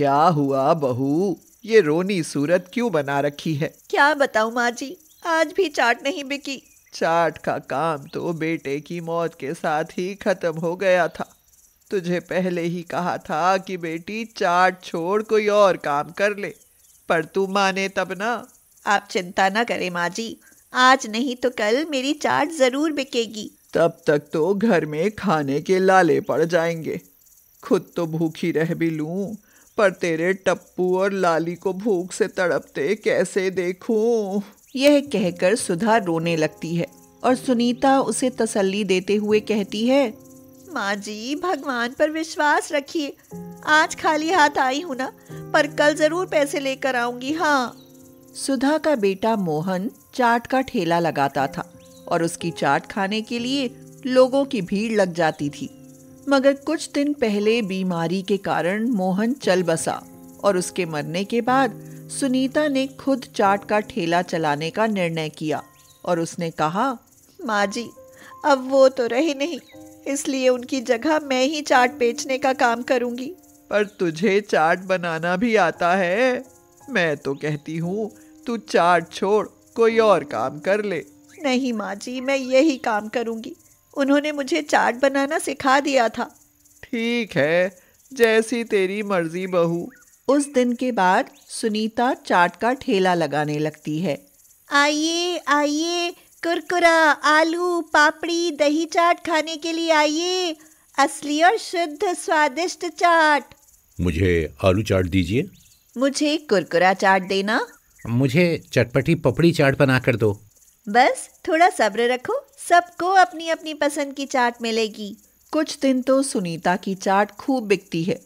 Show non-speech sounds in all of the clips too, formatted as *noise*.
क्या हुआ बहू ये रोनी सूरत क्यों बना रखी है क्या बताऊँ माँ जी आज भी चाट नहीं बिकी चाट का काम तो बेटे की मौत के साथ ही खत्म हो गया था तुझे पहले ही कहा था कि बेटी चाट छोड़ कोई और काम कर ले पर तू माने तब ना आप चिंता ना करें माँ जी आज नहीं तो कल मेरी चाट जरूर बिकेगी तब तक तो घर में खाने के लाले पड़ जाएंगे खुद तो भूखी रह भी लूं पर तेरे टप्पू और लाली को भूख से तड़पते कैसे देखूं? यह कहकर सुधा रोने लगती है और सुनीता उसे तसल्ली देते हुए कहती है माँ जी भगवान पर विश्वास रखिए आज खाली हाथ आई हूँ ना पर कल जरूर पैसे लेकर आऊंगी हाँ सुधा का बेटा मोहन चाट का ठेला लगाता था और उसकी चाट खाने के लिए लोगों की भीड़ लग जाती थी मगर कुछ दिन पहले बीमारी के कारण मोहन चल बसा और उसके मरने के बाद सुनीता ने खुद चाट का ठेला चलाने का निर्णय किया और उसने कहा माँ जी अब वो तो रहे नहीं इसलिए उनकी जगह मैं ही चाट बेचने का काम करूंगी पर तुझे चाट बनाना भी आता है मैं तो कहती हूँ तू चाट छोड़ कोई और काम कर ले नहीं माँ जी मैं यही काम करूंगी उन्होंने मुझे चाट बनाना सिखा दिया था ठीक है जैसी तेरी मर्जी बहू उस दिन के बाद सुनीता चाट का ठेला लगाने लगती है आइए आइए कुरकुरा आलू पापड़ी दही चाट खाने के लिए आइए असली और शुद्ध स्वादिष्ट चाट मुझे आलू चाट दीजिए मुझे कुरकुरा चाट देना मुझे चटपटी पपड़ी चाट बना कर दो बस थोड़ा सब्र रखो सबको अपनी अपनी पसंद की चाट मिलेगी कुछ दिन तो सुनीता की चाट खूब बिकती है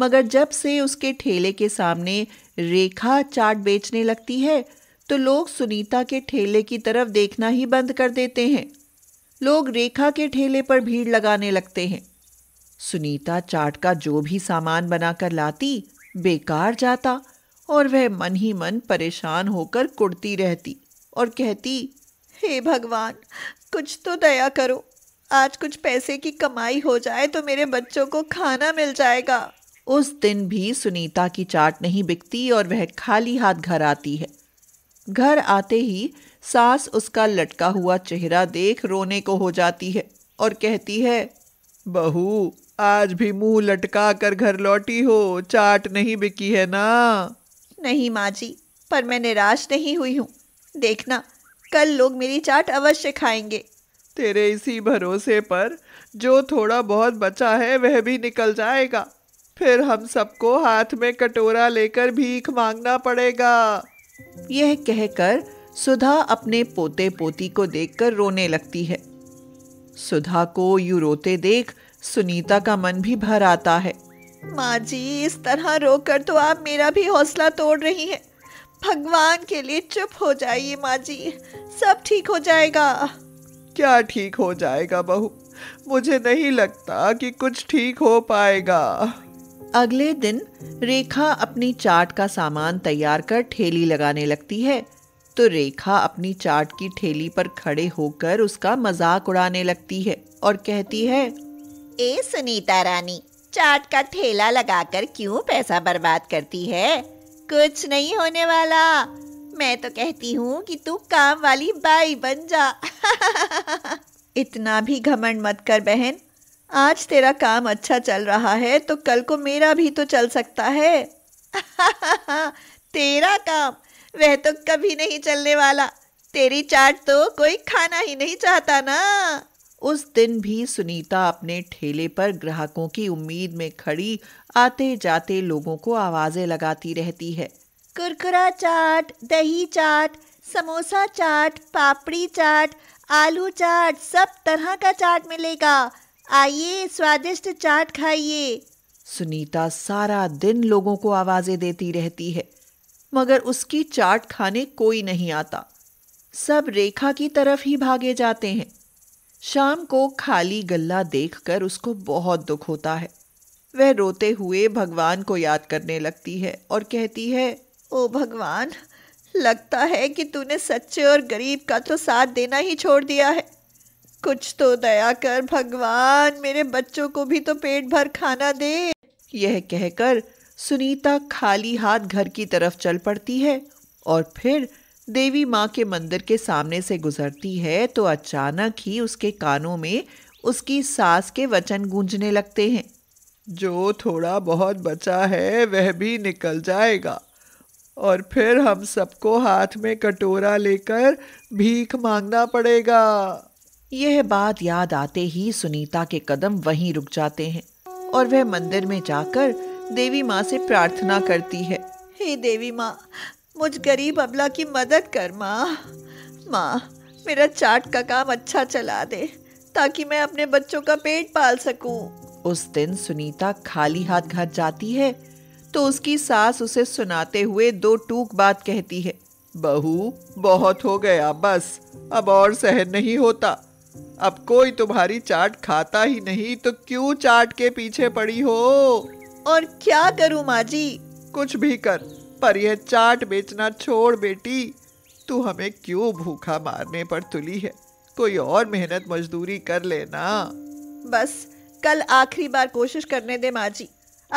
मगर जब से उसके ठेले के सामने रेखा चाट बेचने लगती है तो लोग सुनीता के ठेले की तरफ देखना ही बंद कर देते हैं लोग रेखा के ठेले पर भीड़ लगाने लगते हैं सुनीता चाट का जो भी सामान बनाकर लाती बेकार जाता और वह मन ही मन परेशान होकर कुड़ती रहती और कहती हे भगवान कुछ तो दया करो आज कुछ पैसे की कमाई हो जाए तो मेरे बच्चों को खाना मिल जाएगा उस दिन भी सुनीता की चाट नहीं बिकती और वह खाली हाथ घर आती है घर आते ही सास उसका लटका हुआ चेहरा देख रोने को हो जाती है और कहती है बहू आज भी मुंह लटका कर घर लौटी हो चाट नहीं बिकी है ना नहीं माँ जी पर मैं निराश नहीं हुई हूँ देखना कल लोग मेरी चाट अवश्य खाएंगे तेरे इसी भरोसे पर जो थोड़ा बहुत बचा है वह भी निकल जाएगा फिर हम सबको हाथ में कटोरा लेकर भीख मांगना पड़ेगा यह कहकर सुधा अपने पोते पोती को देखकर रोने लगती है सुधा को यू रोते देख सुनीता का मन भी भर आता है माँ जी इस तरह रोकर तो आप मेरा भी हौसला तोड़ रही हैं। भगवान के लिए चुप हो जाइए माँ जी सब ठीक हो जाएगा क्या ठीक हो जाएगा बहू मुझे नहीं लगता कि कुछ ठीक हो पाएगा अगले दिन रेखा अपनी चाट का सामान तैयार कर ठेली लगाने लगती है तो रेखा अपनी चाट की ठेली पर खड़े होकर उसका मजाक उड़ाने लगती है और कहती है ए सुनीता रानी चाट का ठेला लगाकर क्यों पैसा बर्बाद करती है कुछ नहीं होने वाला मैं तो कहती हूँ कि तू काम वाली बाई बन जा *laughs* इतना भी घमंड मत कर बहन आज तेरा काम अच्छा चल रहा है तो कल को मेरा भी तो चल सकता है *laughs* तेरा काम वह तो कभी नहीं चलने वाला तेरी चाट तो कोई खाना ही नहीं चाहता ना उस दिन भी सुनीता अपने ठेले पर ग्राहकों की उम्मीद में खड़ी आते जाते लोगों को आवाज़ें लगाती रहती है कुरकुरा चाट दही चाट समोसा चाट पापड़ी चाट आलू चाट सब तरह का चाट मिलेगा आइए स्वादिष्ट चाट खाइए सुनीता सारा दिन लोगों को आवाज़ें देती रहती है मगर उसकी चाट खाने कोई नहीं आता सब रेखा की तरफ ही भागे जाते हैं शाम को खाली गल्ला देखकर उसको बहुत दुख होता है वह रोते हुए भगवान को याद करने लगती है और कहती है ओ भगवान लगता है कि तूने सच्चे और गरीब का तो साथ देना ही छोड़ दिया है कुछ तो दया कर भगवान मेरे बच्चों को भी तो पेट भर खाना दे यह कहकर सुनीता खाली हाथ घर की तरफ चल पड़ती है और फिर देवी माँ के मंदिर के सामने से गुजरती है तो अचानक ही उसके कानों में उसकी सास के वचन गूंजने लगते हैं जो थोड़ा बहुत बचा है वह भी निकल जाएगा और फिर हम सबको हाथ में कटोरा लेकर भीख मांगना पड़ेगा यह बात याद आते ही सुनीता के कदम वहीं रुक जाते हैं और वह मंदिर में जाकर देवी माँ से प्रार्थना करती है हे देवी माँ मुझ गरीब अबला की मदद कर माँ माँ मेरा चाट का काम अच्छा चला दे ताकि मैं अपने बच्चों का पेट पाल सकूं। उस दिन सुनीता खाली हाथ घर जाती है तो उसकी सास उसे सुनाते हुए दो टूक बात कहती है बहू बहुत हो गया बस अब और सहन नहीं होता अब कोई तुम्हारी चाट खाता ही नहीं तो क्यों चाट के पीछे पड़ी हो और क्या करूं माँ जी कुछ भी कर पर यह चाट बेचना छोड़ बेटी तू हमें क्यों भूखा मारने पर तुली है कोई और मेहनत मजदूरी कर लेना बस कल आखिरी बार कोशिश करने दे माँ जी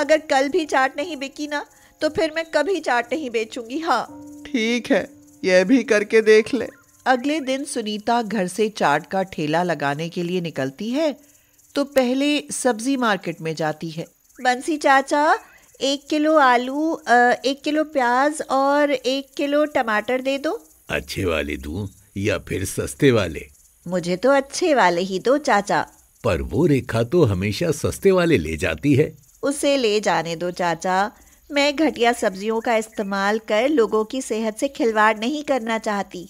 अगर कल भी चाट नहीं बिकी ना तो फिर मैं कभी चाट नहीं बेचूंगी हाँ ठीक है यह भी करके देख ले अगले दिन सुनीता घर से चाट का ठेला लगाने के लिए निकलती है तो पहले सब्जी मार्केट में जाती है बंसी चाचा एक किलो आलू एक किलो प्याज और एक किलो टमाटर दे दो अच्छे वाले दू या फिर सस्ते वाले मुझे तो अच्छे वाले ही दो चाचा पर वो रेखा तो हमेशा सस्ते वाले ले जाती है उसे ले जाने दो चाचा मैं घटिया सब्जियों का इस्तेमाल कर लोगों की सेहत से खिलवाड़ नहीं करना चाहती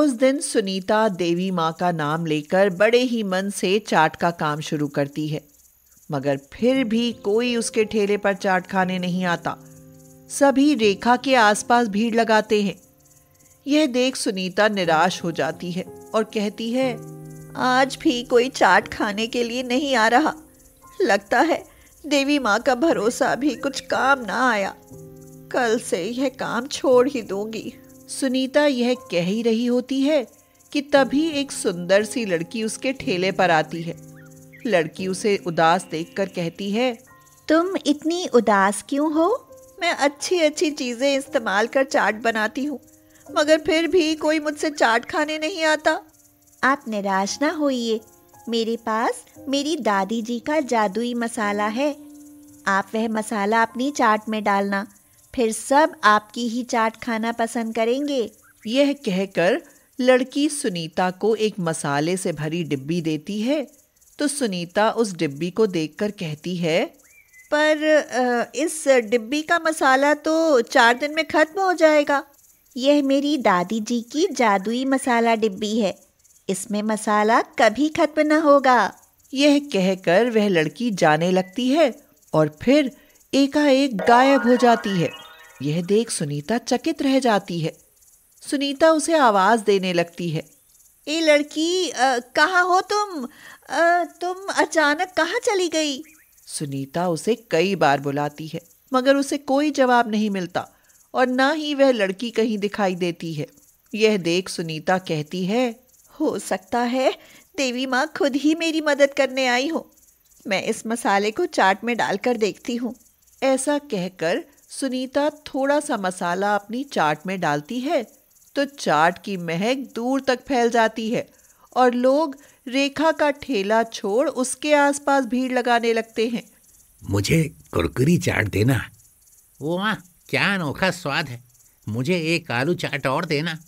उस दिन सुनीता देवी माँ का नाम लेकर बड़े ही मन से चाट का काम शुरू करती है मगर फिर भी कोई उसके ठेले पर चाट खाने नहीं आता सभी रेखा के आसपास भीड़ लगाते हैं यह देख सुनीता निराश हो जाती है और कहती है आज भी कोई चाट खाने के लिए नहीं आ रहा लगता है देवी माँ का भरोसा भी कुछ काम ना आया कल से यह काम छोड़ ही दूंगी सुनीता यह कह ही रही होती है कि तभी एक सुंदर सी लड़की उसके ठेले पर आती है लड़की उसे उदास देखकर कहती है तुम इतनी उदास क्यों हो मैं अच्छी अच्छी चीज़ें इस्तेमाल कर चाट बनाती हूँ मगर फिर भी कोई मुझसे चाट खाने नहीं आता आप निराश ना होइए मेरे पास मेरी दादी जी का जादुई मसाला है आप वह मसाला अपनी चाट में डालना फिर सब आपकी ही चाट खाना पसंद करेंगे यह कहकर लड़की सुनीता को एक मसाले से भरी डिब्बी देती है तो सुनीता उस डिब्बी को देखकर कहती है पर इस डिब्बी का मसाला तो चार दिन में ख़त्म हो जाएगा यह मेरी दादी जी की जादुई मसाला डिब्बी है इसमें मसाला कभी खत्म न होगा यह कहकर वह लड़की जाने लगती है और फिर एकाएक गायब हो जाती है यह देख सुनीता चकित रह जाती है सुनीता उसे आवाज़ देने लगती है ए लड़की कहाँ हो तुम तुम अचानक कहाँ चली गई सुनीता उसे कई बार बुलाती है मगर उसे कोई जवाब नहीं मिलता और ना ही वह लड़की कहीं दिखाई देती है यह देख सुनीता कहती है हो सकता है देवी माँ खुद ही मेरी मदद करने आई हो मैं इस मसाले को चाट में डालकर देखती हूँ ऐसा कहकर सुनीता थोड़ा सा मसाला अपनी चाट में डालती है तो चाट की महक दूर तक फैल जाती है और लोग रेखा का ठेला छोड़ उसके आसपास भीड़ लगाने लगते हैं मुझे कुरकुरी चाट देना वाह क्या अनोखा स्वाद है मुझे एक आलू चाट और देना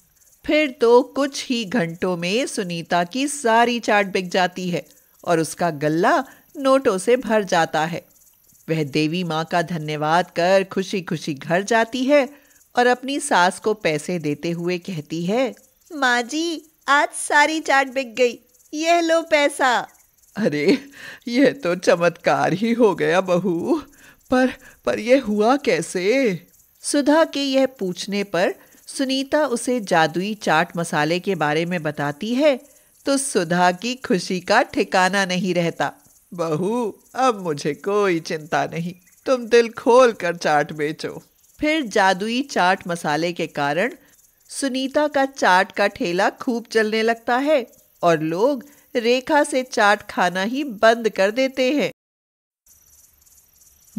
फिर तो कुछ ही घंटों में सुनीता की सारी चाट बिक जाती है और उसका गल्ला नोटों से भर जाता है वह देवी माँ का धन्यवाद कर खुशी खुशी घर जाती है और अपनी सास को पैसे देते हुए कहती है माँ जी आज सारी चाट बिक गई यह लो पैसा अरे यह तो चमत्कार ही हो गया बहू पर पर यह हुआ कैसे सुधा के यह पूछने पर सुनीता उसे जादुई चाट मसाले के बारे में बताती है तो सुधा की खुशी का ठिकाना नहीं रहता बहू अब मुझे कोई चिंता नहीं तुम दिल खोल कर चाट बेचो फिर जादुई चाट मसाले के कारण सुनीता का चाट का ठेला खूब चलने लगता है और लोग रेखा से चाट खाना ही बंद कर देते हैं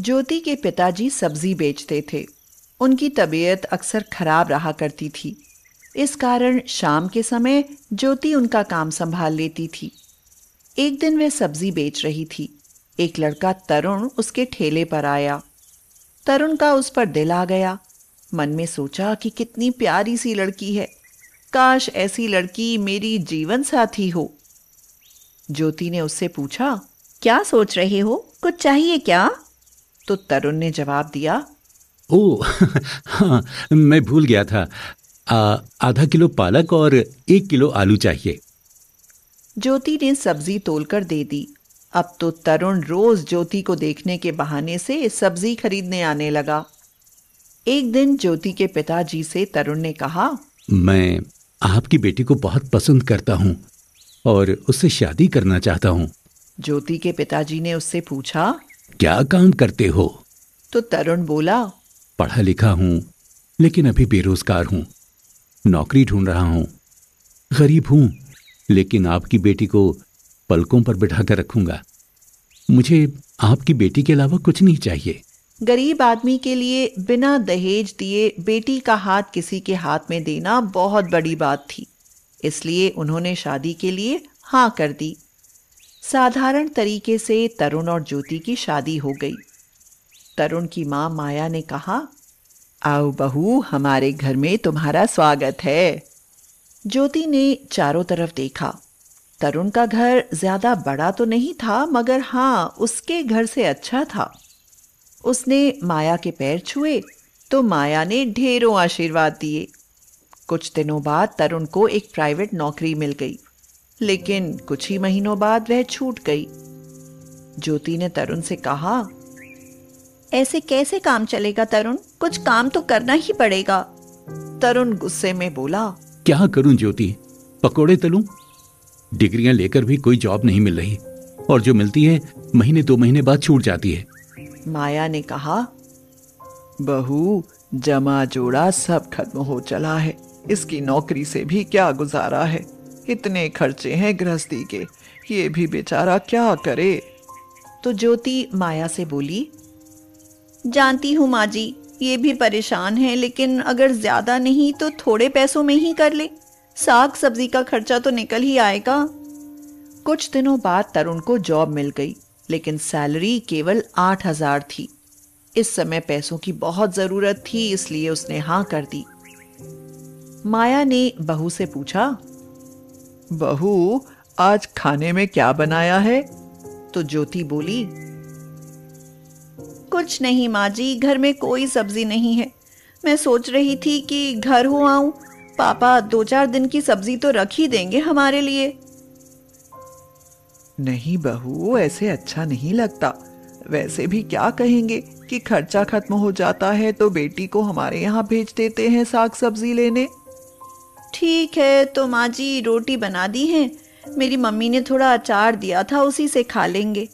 ज्योति के पिताजी सब्जी बेचते थे उनकी तबीयत अक्सर खराब रहा करती थी इस कारण शाम के समय ज्योति उनका काम संभाल लेती थी एक दिन वह सब्जी बेच रही थी एक लड़का तरुण उसके ठेले पर आया तरुण का उस पर दिल आ गया मन में सोचा कि कितनी प्यारी सी लड़की है काश ऐसी लड़की मेरी जीवन साथी हो ज्योति ने उससे पूछा क्या सोच रहे हो कुछ चाहिए क्या तो तरुण ने जवाब दिया ओ हाँ मैं भूल गया था आ, आधा किलो पालक और एक किलो आलू चाहिए ज्योति ने सब्जी तोलकर दे दी अब तो तरुण रोज ज्योति को देखने के बहाने से सब्जी खरीदने आने लगा एक दिन ज्योति के पिताजी से तरुण ने कहा मैं आपकी बेटी को बहुत पसंद करता हूँ और उससे शादी करना चाहता हूँ ज्योति के पिताजी ने उससे पूछा क्या काम करते हो तो तरुण बोला पढ़ा लिखा हूँ लेकिन अभी बेरोजगार हूँ नौकरी ढूंढ रहा हूँ गरीब हूँ लेकिन आपकी बेटी को पलकों पर बिठा कर रखूंगा मुझे आपकी बेटी के अलावा कुछ नहीं चाहिए गरीब आदमी के लिए बिना दहेज दिए बेटी का हाथ किसी के हाथ में देना बहुत बड़ी बात थी इसलिए उन्होंने शादी के लिए हाँ कर दी साधारण तरीके से तरुण और ज्योति की शादी हो गई तरुण की माँ माया ने कहा आओ बहू हमारे घर में तुम्हारा स्वागत है ज्योति ने चारों तरफ देखा तरुण का घर ज्यादा बड़ा तो नहीं था मगर हाँ उसके घर से अच्छा था उसने माया के पैर छुए तो माया ने ढेरों आशीर्वाद दिए कुछ दिनों बाद तरुण को एक प्राइवेट नौकरी मिल गई लेकिन कुछ ही महीनों बाद वह छूट गई ज्योति ने तरुण से कहा ऐसे कैसे काम चलेगा तरुण कुछ काम तो करना ही पड़ेगा तरुण गुस्से में बोला क्या करूं ज्योति पकोड़े तलूं डिग्रियां लेकर भी कोई जॉब नहीं मिल रही और जो मिलती है महीने दो महीने बाद छूट जाती है माया ने कहा बहू जमा जोड़ा सब खत्म हो चला है इसकी नौकरी से भी क्या गुजारा है इतने खर्चे हैं गृहस्थी के ये भी बेचारा क्या करे तो ज्योति माया से बोली जानती हूँ माँ जी ये भी परेशान है लेकिन अगर ज्यादा नहीं तो थोड़े पैसों में ही कर ले साग सब्जी का खर्चा तो निकल ही आएगा कुछ दिनों बाद तरुण को जॉब मिल गई लेकिन सैलरी केवल आठ हजार थी इस समय पैसों की बहुत जरूरत थी इसलिए उसने हाँ कर दी माया ने बहू से पूछा बहू आज खाने में क्या बनाया है तो ज्योति बोली कुछ नहीं माँ जी घर में कोई सब्जी नहीं है मैं सोच रही थी कि घर हो आऊं पापा दो चार दिन की सब्जी तो रख ही देंगे हमारे लिए नहीं बहू ऐसे अच्छा नहीं लगता वैसे भी क्या कहेंगे कि खर्चा खत्म हो जाता है तो बेटी को हमारे यहाँ भेज देते हैं साग सब्जी लेने ठीक है तो माँ जी रोटी बना दी है मेरी मम्मी ने थोड़ा अचार दिया था उसी से खा लेंगे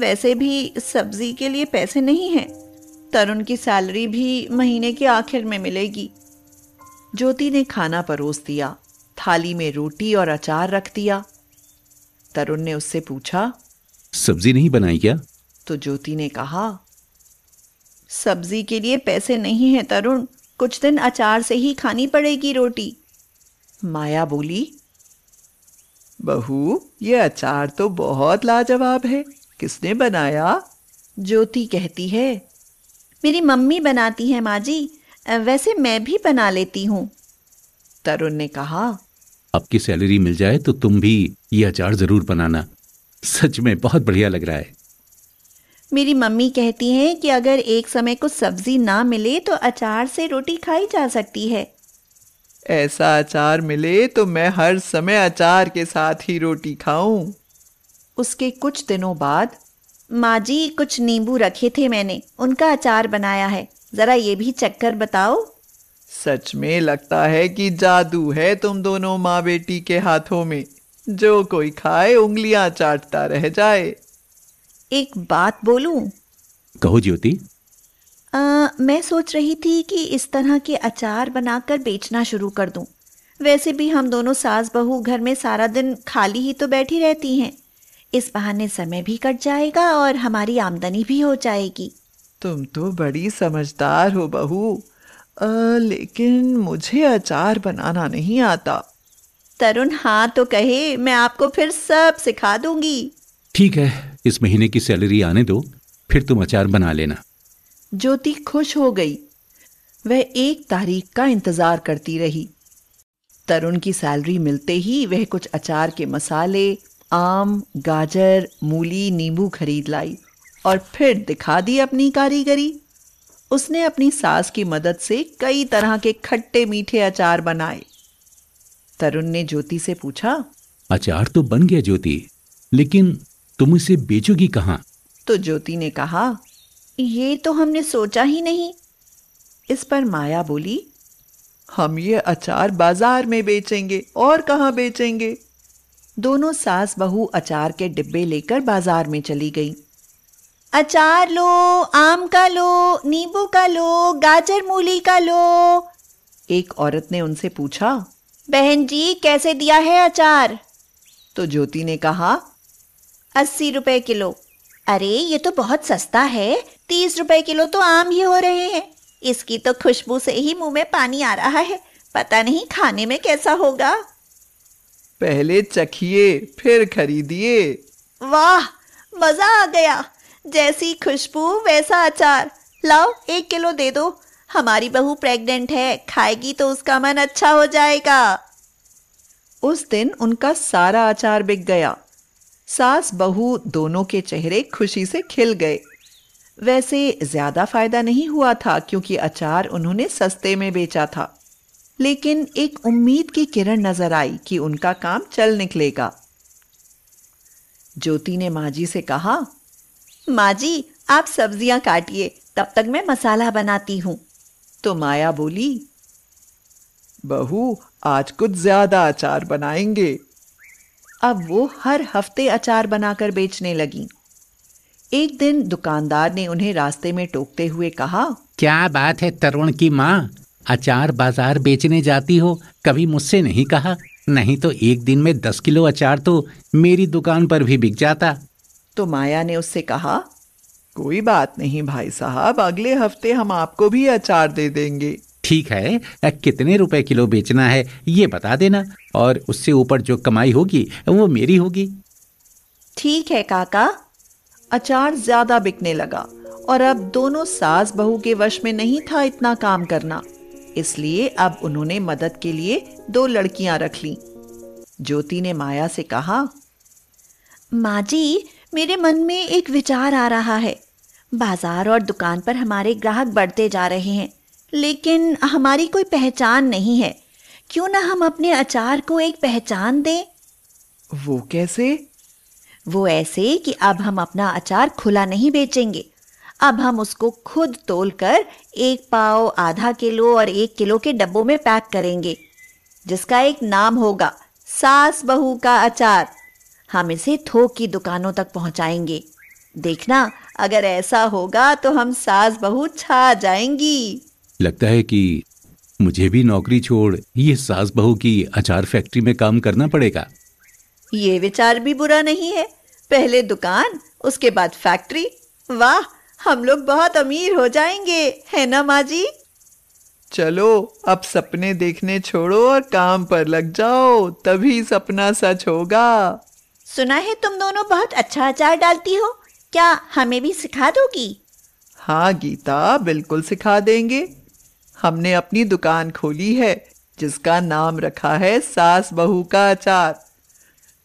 वैसे भी सब्जी के लिए पैसे नहीं है तरुण की सैलरी भी महीने के आखिर में मिलेगी ज्योति ने खाना परोस दिया थाली में रोटी और अचार रख दिया तरुण ने उससे पूछा सब्जी नहीं बनाई क्या तो ज्योति ने कहा सब्जी के लिए पैसे नहीं है तरुण कुछ दिन अचार से ही खानी पड़ेगी रोटी माया बोली बहू ये अचार तो बहुत लाजवाब है किसने बनाया ज्योति कहती है मेरी मम्मी बनाती है माँ जी वैसे मैं भी बना लेती हूँ तरुण ने कहा आपकी सैलरी मिल जाए तो तुम भी ये अचार जरूर बनाना सच में बहुत बढ़िया लग रहा है मेरी मम्मी कहती हैं कि अगर एक समय को सब्जी ना मिले तो अचार से रोटी खाई जा सकती है ऐसा अचार मिले तो मैं हर समय अचार के साथ ही रोटी खाऊं। उसके कुछ दिनों बाद माँ जी कुछ नींबू रखे थे मैंने उनका अचार बनाया है ज़रा ये भी चक्कर बताओ सच में लगता है कि जादू है तुम दोनों माँ बेटी के हाथों में जो कोई खाए उंगलियां चाटता रह जाए एक बात बोलूं? कहो ज्योति मैं सोच रही थी कि इस तरह के अचार बनाकर बेचना शुरू कर दूं। वैसे भी हम दोनों सास बहू घर में सारा दिन खाली ही तो बैठी रहती हैं इस बहाने समय भी कट जाएगा और हमारी आमदनी भी हो जाएगी तुम तो बड़ी समझदार हो बहू लेकिन मुझे अचार बनाना नहीं आता तरुण हाँ तो कहे मैं आपको फिर सब सिखा दूंगी ठीक है इस महीने की सैलरी आने दो फिर तुम अचार बना लेना ज्योति खुश हो गई वह एक तारीख का इंतजार करती रही तरुण की सैलरी मिलते ही वह कुछ अचार के मसाले आम गाजर मूली नींबू खरीद लाई और फिर दिखा दी अपनी कारीगरी उसने अपनी सास की मदद से कई तरह के खट्टे मीठे अचार बनाए तरुण ने ज्योति से पूछा अचार तो बन गया ज्योति लेकिन तुम इसे बेचोगी कहा तो ज्योति ने कहा ये तो हमने सोचा ही नहीं इस पर माया बोली हम ये अचार बाजार में बेचेंगे और कहाँ बेचेंगे दोनों सास बहू अचार के डिब्बे लेकर बाजार में चली गईं। अचार लो आम का लो नींबू का लो गाजर मूली का लो एक औरत ने उनसे पूछा बहन जी कैसे दिया है अचार तो ज्योति ने कहा अस्सी रुपए किलो अरे ये तो बहुत सस्ता है तीस रुपए किलो तो आम ही हो रहे हैं इसकी तो खुशबू से ही मुंह में पानी आ रहा है पता नहीं खाने में कैसा होगा पहले चखिए फिर खरीदिए वाह मजा आ गया जैसी खुशबू वैसा अचार लाओ एक किलो दे दो हमारी बहू प्रेग्नेंट है खाएगी तो उसका मन अच्छा हो जाएगा उस दिन उनका सारा अचार बिक गया सास बहू दोनों के चेहरे खुशी से खिल गए वैसे ज्यादा फायदा नहीं हुआ था क्योंकि अचार उन्होंने सस्ते में बेचा था लेकिन एक उम्मीद की किरण नजर आई कि उनका काम चल निकलेगा ज्योति ने माँ जी से कहा माँ जी आप सब्जियां काटिए तब तक मैं मसाला बनाती हूँ तो माया बोली बहू आज कुछ ज्यादा अचार बनाएंगे अब वो हर हफ्ते अचार बनाकर बेचने लगी एक दिन दुकानदार ने उन्हें रास्ते में टोकते हुए कहा क्या बात है तरुण की माँ अचार बाजार बेचने जाती हो कभी मुझसे नहीं कहा नहीं तो एक दिन में दस किलो अचार तो मेरी दुकान पर भी बिक जाता तो माया ने उससे कहा कोई बात नहीं भाई साहब अगले हफ्ते हम आपको भी अचार दे देंगे ठीक है कितने रुपए किलो बेचना है ये बता देना और उससे ऊपर जो कमाई होगी वो मेरी होगी ठीक है काका अचार ज्यादा बिकने लगा और अब दोनों सास बहू के वश में नहीं था इतना काम करना इसलिए अब उन्होंने मदद के लिए दो लड़कियां रख ली ज्योति ने माया से कहा माँ जी मेरे मन में एक विचार आ रहा है बाजार और दुकान पर हमारे ग्राहक बढ़ते जा रहे हैं लेकिन हमारी कोई पहचान नहीं है क्यों ना हम अपने अचार को एक पहचान दें वो कैसे वो ऐसे कि अब हम अपना अचार खुला नहीं बेचेंगे अब हम उसको खुद तोलकर एक पाव आधा किलो और एक किलो के डब्बों में पैक करेंगे जिसका एक नाम होगा सास बहू का अचार हम इसे थोक की दुकानों तक पहुंचाएंगे देखना अगर ऐसा होगा तो हम सास बहू छा जाएंगी लगता है कि मुझे भी नौकरी छोड़ ये सास बहू की अचार फैक्ट्री में काम करना पड़ेगा ये विचार भी बुरा नहीं है पहले दुकान उसके बाद फैक्ट्री वाह हम लोग बहुत अमीर हो जाएंगे है ना माँ जी चलो अब सपने देखने छोड़ो और काम पर लग जाओ तभी सपना सच होगा सुना है तुम दोनों बहुत अच्छा अचार डालती हो क्या हमें भी सिखा दोगी हाँ गीता बिल्कुल सिखा देंगे हमने अपनी दुकान खोली है जिसका नाम रखा है सास बहू का अचार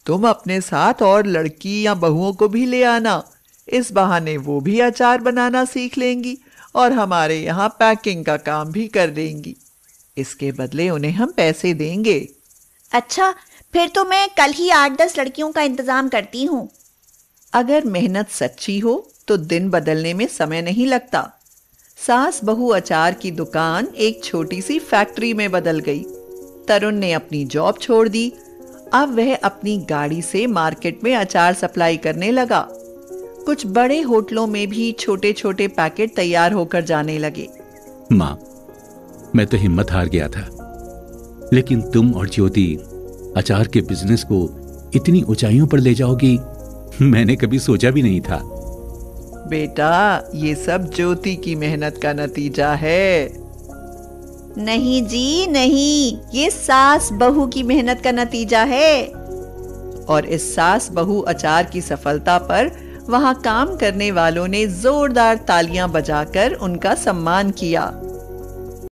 तुम अपने साथ और लड़की या बहुओं को भी ले आना इस बहाने वो भी अचार बनाना सीख लेंगी और हमारे यहाँ पैकिंग का काम भी कर देंगी इसके बदले उन्हें हम पैसे देंगे अच्छा फिर तो मैं कल ही आठ दस लड़कियों का इंतज़ाम करती हूँ अगर मेहनत सच्ची हो तो दिन बदलने में समय नहीं लगता सास बहु अचार की दुकान एक छोटी सी फैक्ट्री में बदल गई तरुण ने अपनी जॉब छोड़ दी अब वह अपनी गाड़ी से मार्केट में अचार सप्लाई करने लगा कुछ बड़े होटलों में भी छोटे छोटे पैकेट तैयार होकर जाने लगे माँ मैं तो हिम्मत हार गया था लेकिन तुम और ज्योति अचार के बिजनेस को इतनी ऊंचाइयों पर ले जाओगी मैंने कभी सोचा भी नहीं था बेटा ये सब ज्योति की मेहनत का नतीजा है नहीं जी नहीं ये सास बहू की मेहनत का नतीजा है और इस सास बहू अचार की सफलता पर वहाँ काम करने वालों ने जोरदार तालियां बजाकर उनका सम्मान किया